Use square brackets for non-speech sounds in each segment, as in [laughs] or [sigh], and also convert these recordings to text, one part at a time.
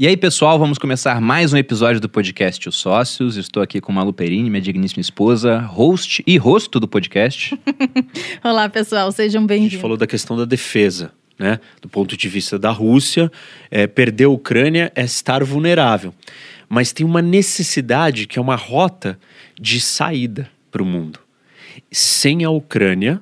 E aí, pessoal, vamos começar mais um episódio do podcast Os Sócios. Estou aqui com Malu Perini, minha digníssima esposa, host e rosto do podcast. [laughs] Olá, pessoal, sejam bem-vindos. A gente falou da questão da defesa. Né? Do ponto de vista da Rússia, é, perder a Ucrânia é estar vulnerável. Mas tem uma necessidade que é uma rota de saída para o mundo. Sem a Ucrânia,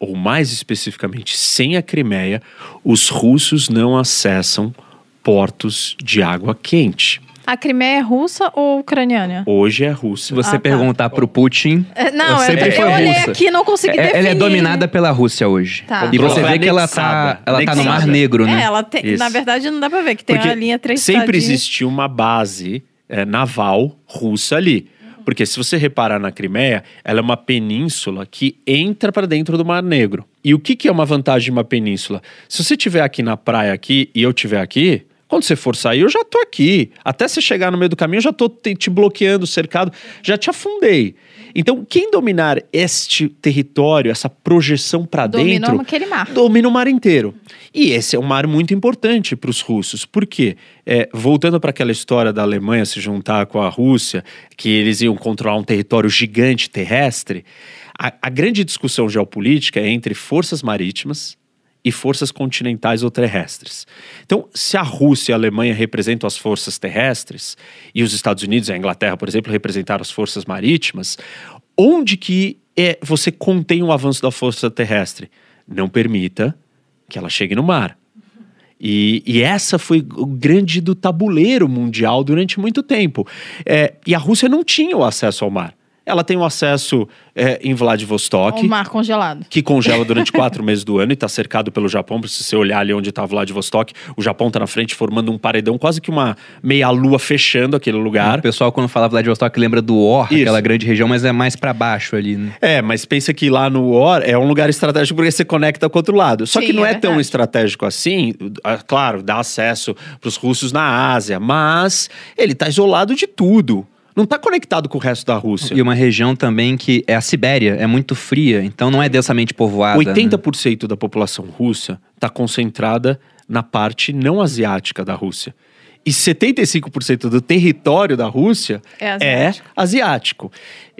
ou mais especificamente sem a Crimeia, os russos não acessam portos de água quente. A Crimeia é russa ou ucraniana? Hoje é russa. Se você ah, tá. perguntar pro Putin, é, não, sempre é, foi eu russa. olhei aqui e não consegui é, definir. Ela é dominada pela Rússia hoje. Tá. E você vê que ela tá, ela tá no Mar Negro, né? É, ela tem, na verdade não dá pra ver, que tem Porque linha 3 Sempre existiu uma base é, naval russa ali. Uhum. Porque se você reparar na Crimeia, ela é uma península que entra para dentro do Mar Negro. E o que, que é uma vantagem de uma península? Se você estiver aqui na praia aqui e eu estiver aqui, quando você for sair, eu já tô aqui. Até você chegar no meio do caminho, eu já tô te bloqueando, cercado, já te afundei. Então, quem dominar este território, essa projeção para dentro, domina o mar inteiro. E esse é um mar muito importante para os russos, porque é, voltando para aquela história da Alemanha se juntar com a Rússia, que eles iam controlar um território gigante terrestre, a, a grande discussão geopolítica é entre forças marítimas e forças continentais ou terrestres. Então, se a Rússia e a Alemanha representam as forças terrestres e os Estados Unidos e a Inglaterra, por exemplo, representaram as forças marítimas, onde que é, você contém o avanço da força terrestre? Não permita que ela chegue no mar. E, e, essa foi o grande do tabuleiro mundial durante muito tempo. É, e a Rússia não tinha o acesso ao mar. Ela tem o um acesso é, em Vladivostok. O mar congelado. Que congela durante [laughs] quatro meses do ano e está cercado pelo Japão. Se você olhar ali onde está Vladivostok, o Japão está na frente, formando um paredão, quase que uma meia-lua fechando aquele lugar. O pessoal, quando fala Vladivostok, lembra do Or, Isso. aquela grande região, mas é mais para baixo ali. Né? É, mas pensa que lá no Or é um lugar estratégico porque você conecta com outro lado. Só Sim, que não é, é tão estratégico assim. Ah, claro, dá acesso para os russos na Ásia, mas ele está isolado de tudo não está conectado com o resto da Rússia. E uma região também que é a Sibéria, é muito fria, então não é densamente povoada. 80% né? da população russa está concentrada na parte não asiática da Rússia e 75% do território da Rússia é, é asiático. é asiático.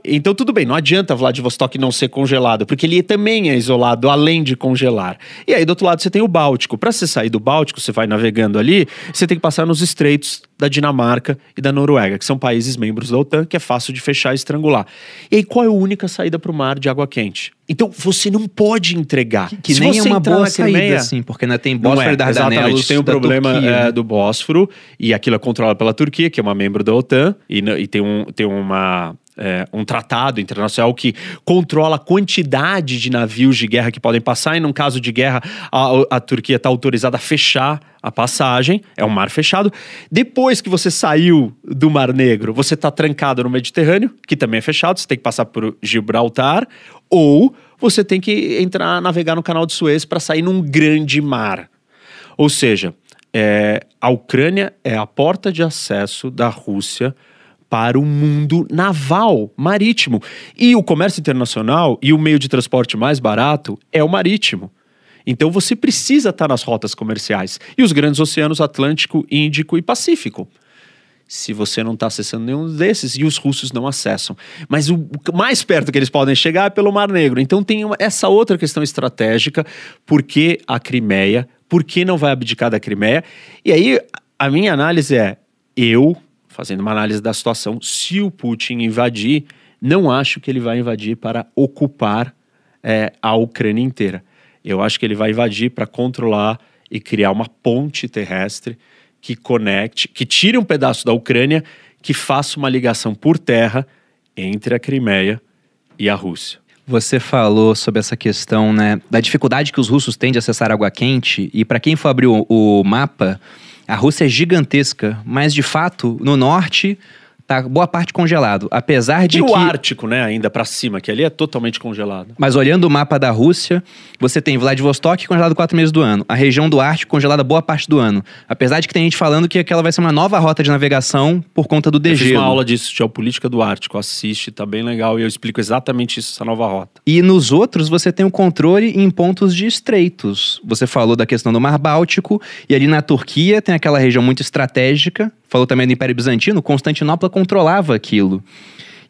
Então, tudo bem, não adianta Vladivostok não ser congelado, porque ele também é isolado, além de congelar. E aí, do outro lado, você tem o Báltico. Para você sair do Báltico, você vai navegando ali, você tem que passar nos estreitos da Dinamarca e da Noruega, que são países membros da OTAN, que é fácil de fechar e estrangular. E aí, qual é a única saída para o mar de água quente? Então, você não pode entregar. Que, que nem é uma boa saída, Crimeia, assim, porque ainda tem Bósforo não é, e Dardanelos. Exatamente, tem o um problema Turquia, é, né? do Bósforo e aquilo é controlado pela Turquia, que é uma membro da OTAN, e, e tem, um, tem uma é, um tratado internacional que controla a quantidade de navios de guerra que podem passar, e num caso de guerra, a, a Turquia está autorizada a fechar a passagem, é um mar fechado. Depois que você saiu do Mar Negro, você está trancado no Mediterrâneo, que também é fechado, você tem que passar por Gibraltar, ou você tem que entrar, navegar no canal de Suez para sair num grande mar. Ou seja, é, a Ucrânia é a porta de acesso da Rússia para o mundo naval, marítimo. E o comércio internacional e o meio de transporte mais barato é o marítimo. Então você precisa estar nas rotas comerciais e os grandes oceanos Atlântico, Índico e Pacífico. Se você não está acessando nenhum desses, e os russos não acessam. Mas o mais perto que eles podem chegar é pelo Mar Negro. Então tem essa outra questão estratégica, porque a Crimeia por que não vai abdicar da Crimeia? E aí, a minha análise é: eu, fazendo uma análise da situação, se o Putin invadir, não acho que ele vai invadir para ocupar é, a Ucrânia inteira. Eu acho que ele vai invadir para controlar e criar uma ponte terrestre que conecte, que tire um pedaço da Ucrânia, que faça uma ligação por terra entre a Crimeia e a Rússia. Você falou sobre essa questão, né, da dificuldade que os russos têm de acessar água quente e para quem for abrir o, o mapa, a Rússia é gigantesca, mas de fato, no norte, Tá boa parte congelado. Apesar de e que... o Ártico, né, ainda para cima, que ali é totalmente congelado. Mas olhando o mapa da Rússia, você tem Vladivostok congelado quatro meses do ano. A região do Ártico congelada boa parte do ano. Apesar de que tem gente falando que aquela vai ser uma nova rota de navegação por conta do degelo. Eu fiz uma aula disso, Geopolítica do Ártico. Assiste, tá bem legal. E eu explico exatamente isso, essa nova rota. E nos outros, você tem o controle em pontos de estreitos. Você falou da questão do Mar Báltico. E ali na Turquia tem aquela região muito estratégica falou também do Império Bizantino, Constantinopla controlava aquilo.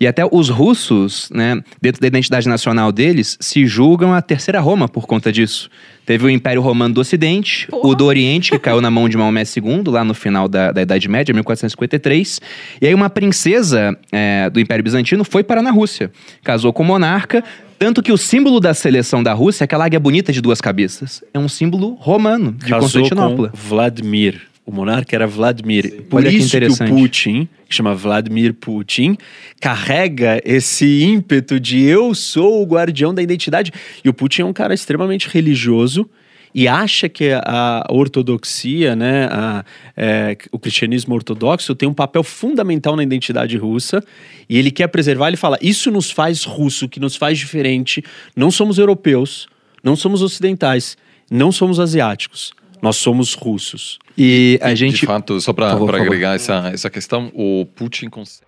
E até os russos, né, dentro da identidade nacional deles, se julgam a terceira Roma por conta disso. Teve o Império Romano do Ocidente, Porra. o do Oriente, que caiu na mão de Maomé II, lá no final da, da Idade Média, 1453. E aí uma princesa é, do Império Bizantino foi para na Rússia. Casou com o monarca, tanto que o símbolo da seleção da Rússia, é aquela águia bonita de duas cabeças, é um símbolo romano, de Casou Constantinopla. Com Vladimir. O monarca era Vladimir. Sim. Por Olha isso que, que, o Putin, que chama Vladimir Putin, carrega esse ímpeto de eu sou o guardião da identidade. E o Putin é um cara extremamente religioso e acha que a ortodoxia, né, a, é, o cristianismo ortodoxo tem um papel fundamental na identidade russa e ele quer preservar. Ele fala: isso nos faz russo, que nos faz diferente. Não somos europeus, não somos ocidentais, não somos asiáticos nós somos russos. E a gente. De fato, só para agregar essa, essa questão, o Putin consegue.